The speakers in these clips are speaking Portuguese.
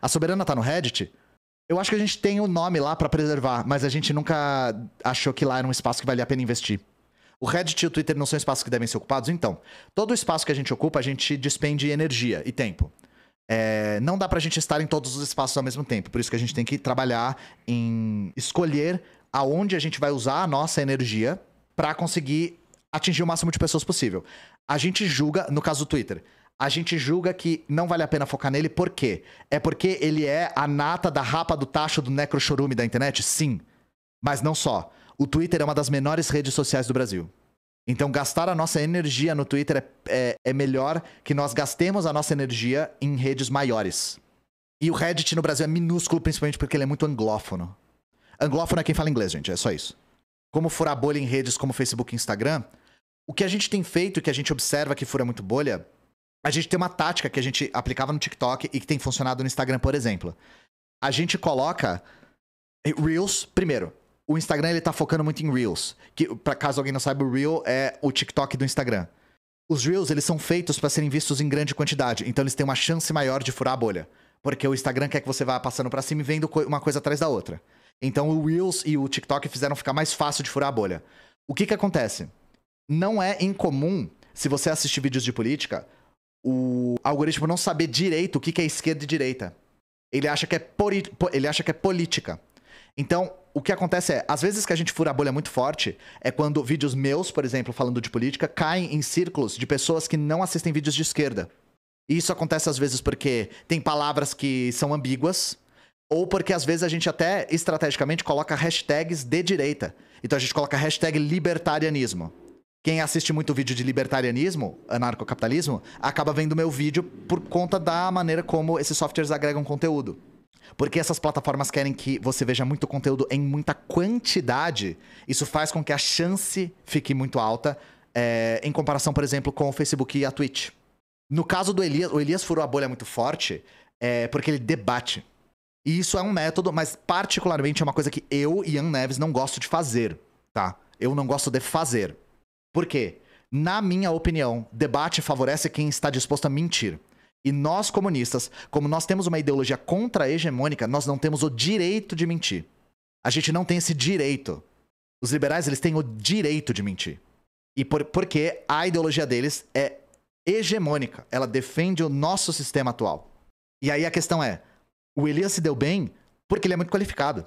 A Soberana tá no Reddit? Eu acho que a gente tem o nome lá para preservar, mas a gente nunca achou que lá era um espaço que valia a pena investir. O Reddit e o Twitter não são espaços que devem ser ocupados, então. Todo o espaço que a gente ocupa, a gente despende energia e tempo. É, não dá pra gente estar em todos os espaços ao mesmo tempo, por isso que a gente tem que trabalhar em escolher aonde a gente vai usar a nossa energia para conseguir atingir o máximo de pessoas possível. A gente julga, no caso do Twitter, a gente julga que não vale a pena focar nele, por quê? É porque ele é a nata da rapa do tacho do necrochorume da internet? Sim. Mas não só. O Twitter é uma das menores redes sociais do Brasil. Então, gastar a nossa energia no Twitter é, é, é melhor que nós gastemos a nossa energia em redes maiores. E o Reddit no Brasil é minúsculo, principalmente porque ele é muito anglófono. Anglófono é quem fala inglês, gente, é só isso. Como furar bolha em redes como Facebook e Instagram, o que a gente tem feito, que a gente observa que fura muito bolha, a gente tem uma tática que a gente aplicava no TikTok e que tem funcionado no Instagram, por exemplo. A gente coloca eh, Reels, primeiro, o Instagram ele tá focando muito em Reels. Que, pra caso alguém não saiba, o Reel é o TikTok do Instagram. Os Reels, eles são feitos para serem vistos em grande quantidade, então eles têm uma chance maior de furar a bolha. Porque o Instagram quer que você vá passando para cima e vendo uma coisa atrás da outra. Então o Reels e o TikTok fizeram ficar mais fácil de furar a bolha. O que que acontece? Não é incomum, se você assistir vídeos de política, o algoritmo não saber direito o que, que é esquerda e direita. Ele acha que é, poli... ele acha que é política. Então, o que acontece é, às vezes que a gente fura a bolha muito forte, é quando vídeos meus, por exemplo, falando de política, caem em círculos de pessoas que não assistem vídeos de esquerda. E isso acontece às vezes porque tem palavras que são ambíguas, ou porque às vezes a gente até estrategicamente coloca hashtags de direita. Então a gente coloca hashtag libertarianismo. Quem assiste muito vídeo de libertarianismo, anarcocapitalismo, acaba vendo meu vídeo por conta da maneira como esses softwares agregam conteúdo. Porque essas plataformas querem que você veja muito conteúdo em muita quantidade, isso faz com que a chance fique muito alta, é, em comparação, por exemplo, com o Facebook e a Twitch. No caso do Elias, o Elias furou a bolha muito forte, é, porque ele debate. E isso é um método, mas particularmente é uma coisa que eu, e Ian Neves, não gosto de fazer, tá? Eu não gosto de fazer. Por quê? Na minha opinião, debate favorece quem está disposto a mentir. E nós, comunistas, como nós temos uma ideologia contra-hegemônica, nós não temos o direito de mentir. A gente não tem esse direito. Os liberais, eles têm o direito de mentir. E por, porque a ideologia deles é hegemônica. Ela defende o nosso sistema atual. E aí a questão é: o Elias se deu bem porque ele é muito qualificado.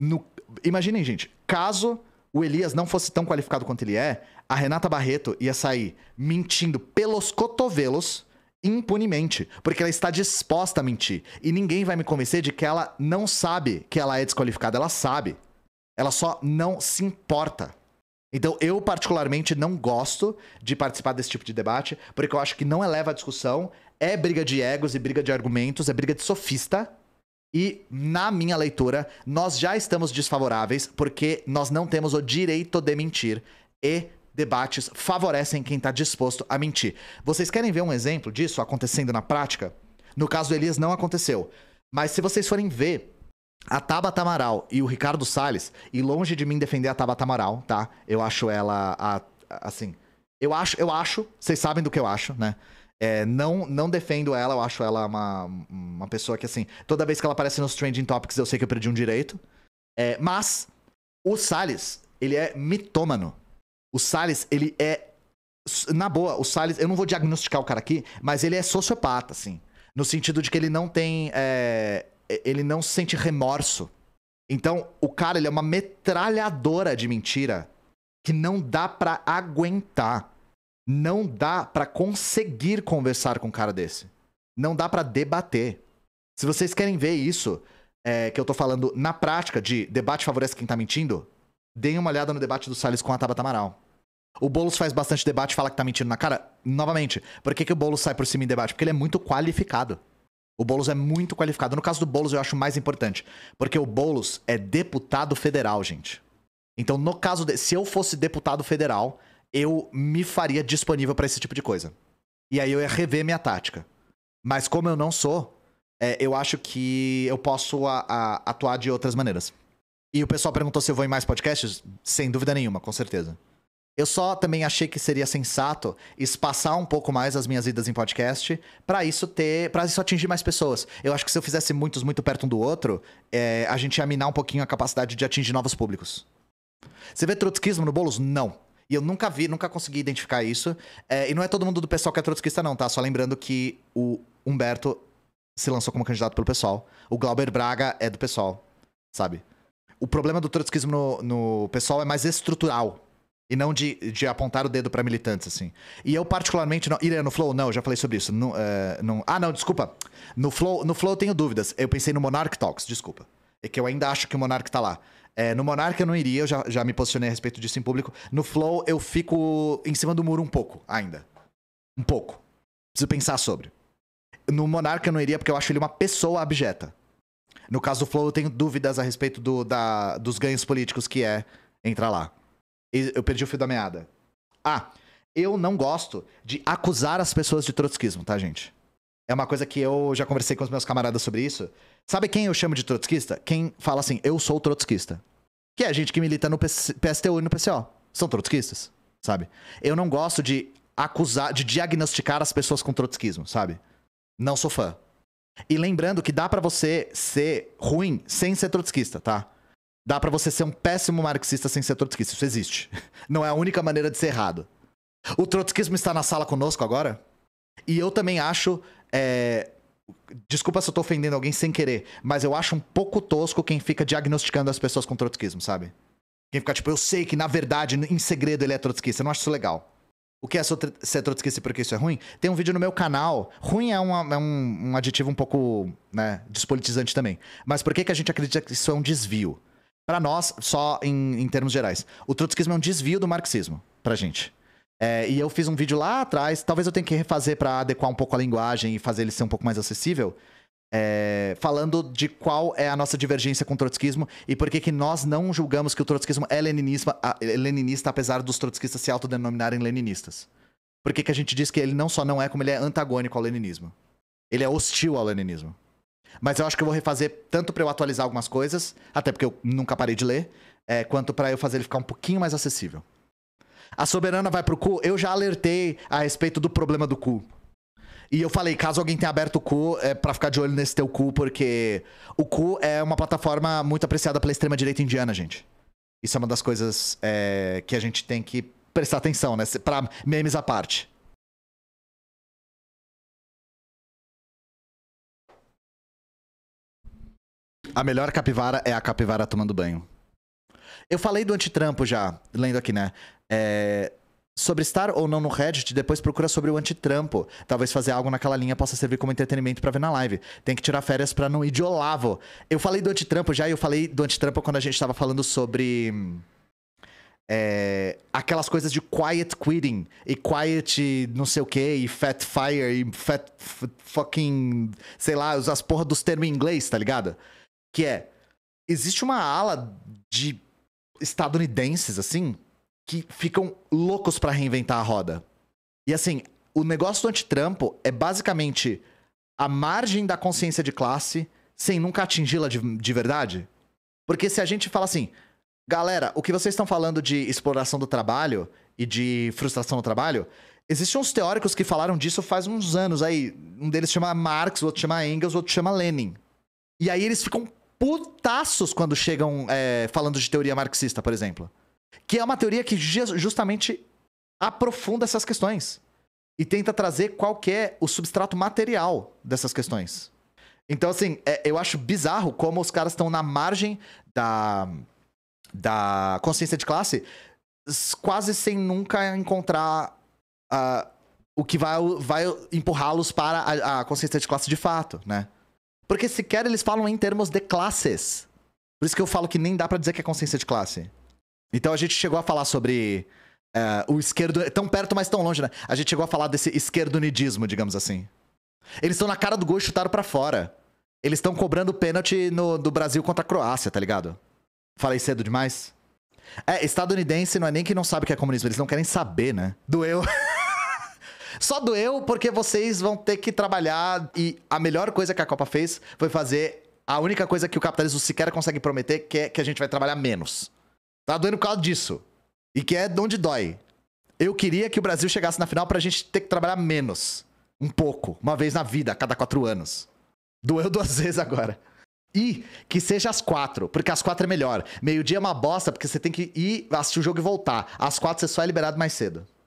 No, imaginem, gente, caso o Elias não fosse tão qualificado quanto ele é, a Renata Barreto ia sair mentindo pelos cotovelos impunemente, porque ela está disposta a mentir. E ninguém vai me convencer de que ela não sabe que ela é desqualificada, ela sabe. Ela só não se importa. Então, eu particularmente não gosto de participar desse tipo de debate, porque eu acho que não eleva a discussão, é briga de egos e briga de argumentos, é briga de sofista. E, na minha leitura, nós já estamos desfavoráveis porque nós não temos o direito de mentir. E debates favorecem quem está disposto a mentir. Vocês querem ver um exemplo disso acontecendo na prática? No caso do Elias, não aconteceu. Mas se vocês forem ver a Tabata Amaral e o Ricardo Salles, e longe de mim defender a Tabata Amaral, tá? Eu acho ela a, a, assim, eu acho, eu acho, vocês sabem do que eu acho, né? É, não, não defendo ela, eu acho ela uma, uma pessoa que, assim, toda vez que ela aparece nos Trending Topics, eu sei que eu perdi um direito. É, mas, o Salles, ele é mitômano. O Salles, ele é. Na boa, o Salles, eu não vou diagnosticar o cara aqui, mas ele é sociopata, assim. No sentido de que ele não tem. É, ele não sente remorso. Então, o cara, ele é uma metralhadora de mentira que não dá para aguentar. Não dá para conseguir conversar com um cara desse. Não dá para debater. Se vocês querem ver isso, é, que eu tô falando na prática de debate favorece quem tá mentindo, deem uma olhada no debate do Salles com a Tabata Amaral. O Boulos faz bastante debate, fala que tá mentindo na cara. Novamente, por que, que o Boulos sai por cima em debate? Porque ele é muito qualificado. O Boulos é muito qualificado. No caso do Boulos, eu acho mais importante. Porque o Boulos é deputado federal, gente. Então, no caso de... Se eu fosse deputado federal, eu me faria disponível para esse tipo de coisa. E aí eu ia rever minha tática. Mas como eu não sou, é, eu acho que eu posso a, a, atuar de outras maneiras. E o pessoal perguntou se eu vou em mais podcasts? Sem dúvida nenhuma, com certeza. Eu só também achei que seria sensato espaçar um pouco mais as minhas idas em podcast para isso ter, para isso atingir mais pessoas. Eu acho que se eu fizesse muitos muito perto um do outro, é, a gente ia minar um pouquinho a capacidade de atingir novos públicos. Você vê trotskismo no bolos? Não. E eu nunca vi, nunca consegui identificar isso. É, e não é todo mundo do pessoal que é trotskista, não, tá? Só lembrando que o Humberto se lançou como candidato pelo pessoal. O Glauber Braga é do pessoal, sabe? O problema do trotskismo no, no pessoal é mais estrutural. E não de, de apontar o dedo para militantes, assim. E eu, particularmente. Não, Irã, no Flow, não, eu já falei sobre isso. No, é, no, ah, não, desculpa. No Flow, no Flow eu tenho dúvidas. Eu pensei no Monarch Talks, desculpa. É que eu ainda acho que o Monarch tá lá. É, no Monarca eu não iria, eu já, já me posicionei a respeito disso em público. No Flow eu fico em cima do muro um pouco, ainda. Um pouco. Preciso pensar sobre. No Monarca eu não iria porque eu acho ele uma pessoa abjeta. No caso do Flow eu tenho dúvidas a respeito do, da, dos ganhos políticos que é entrar lá. Eu perdi o fio da meada. Ah, eu não gosto de acusar as pessoas de trotskismo, tá, gente? É uma coisa que eu já conversei com os meus camaradas sobre isso. Sabe quem eu chamo de trotskista? Quem fala assim, eu sou trotskista. Que é a gente que milita no PSTU e no PCO. São trotskistas, sabe? Eu não gosto de acusar, de diagnosticar as pessoas com trotskismo, sabe? Não sou fã. E lembrando que dá para você ser ruim sem ser trotskista, tá? Dá para você ser um péssimo marxista sem ser trotskista. Isso existe. Não é a única maneira de ser errado. O trotskismo está na sala conosco agora? E eu também acho é, Desculpa se eu tô ofendendo alguém sem querer, mas eu acho um pouco tosco quem fica diagnosticando as pessoas com trotskismo, sabe? Quem fica tipo, eu sei que na verdade, em segredo, ele é trotskista. Eu não acho isso legal. O que é ser trotskista e por que isso é ruim? Tem um vídeo no meu canal. Ruim é, uma, é um, um, aditivo um pouco né, despolitizante também. Mas por que, que a gente acredita que isso é um desvio? Para nós, só em, em termos gerais, o trotskismo é um desvio do marxismo, pra gente. É, e eu fiz um vídeo lá atrás, talvez eu tenha que refazer para adequar um pouco a linguagem e fazer ele ser um pouco mais acessível. É, falando de qual é a nossa divergência com o trotskismo e por que, que nós não julgamos que o trotskismo é leninista, é leninista apesar dos trotskistas se autodenominarem leninistas. Por que, que a gente diz que ele não só não é, como ele é antagônico ao leninismo. Ele é hostil ao leninismo. Mas eu acho que eu vou refazer tanto para eu atualizar algumas coisas, até porque eu nunca parei de ler, é, quanto para eu fazer ele ficar um pouquinho mais acessível a soberana vai pro cu, eu já alertei a respeito do problema do cu. E eu falei, caso alguém tenha aberto o cu, é pra ficar de olho nesse teu cu, porque o cu é uma plataforma muito apreciada pela extrema-direita indiana, gente. Isso é uma das coisas é, que a gente tem que prestar atenção, né? Pra memes à parte. A melhor capivara é a capivara tomando banho. Eu falei do antitrampo já, lendo aqui, né? É, sobre estar ou não no Reddit, depois procura sobre o antitrampo. Talvez fazer algo naquela linha possa servir como entretenimento para ver na live. Tem que tirar férias para não ir de Olavo. Eu falei do antitrampo já e eu falei do antitrampo quando a gente tava falando sobre. É, aquelas coisas de quiet quitting e quiet não sei o que, e fat fire e fat fucking. sei lá, as porra dos termos em inglês, tá ligado? Que é. Existe uma ala de estadunidenses, assim, que ficam loucos para reinventar a roda. E assim, o negócio do antitrampo é basicamente a margem da consciência de classe sem nunca atingi-la de, de verdade. Porque se a gente fala assim, galera, o que vocês estão falando de exploração do trabalho e de frustração no trabalho, existem uns teóricos que falaram disso faz uns anos aí. Um deles chama Marx, o outro chama Engels, o outro chama Lenin. E aí eles ficam putaços quando chegam é, falando de teoria marxista, por exemplo. Que é uma teoria que justamente aprofunda essas questões e tenta trazer qual é o substrato material dessas questões. Então, assim, é, eu acho bizarro como os caras estão na margem da, da consciência de classe, quase sem nunca encontrar uh, o que vai, vai empurrá-los para a, a consciência de classe de fato, né? Porque sequer eles falam em termos de classes. Por isso que eu falo que nem dá para dizer que é consciência de classe. Então a gente chegou a falar sobre uh, o esquerdo. Tão perto, mas tão longe, né? A gente chegou a falar desse esquerdonidismo, digamos assim. Eles estão na cara do gol e chutaram pra fora. Eles estão cobrando pênalti no, do Brasil contra a Croácia, tá ligado? Falei cedo demais? É, estadunidense não é nem que não sabe o que é comunismo, eles não querem saber, né? Doeu. Só doeu porque vocês vão ter que trabalhar e a melhor coisa que a Copa fez foi fazer a única coisa que o capitalismo sequer consegue prometer, que é que a gente vai trabalhar menos. Tá doendo por causa disso. E que é de onde dói. Eu queria que o Brasil chegasse na final pra gente ter que trabalhar menos. Um pouco. Uma vez na vida, a cada quatro anos. Doeu duas vezes agora. E que seja às quatro, porque às quatro é melhor. Meio-dia é uma bosta, porque você tem que ir assistir o jogo e voltar. Às quatro você só é liberado mais cedo.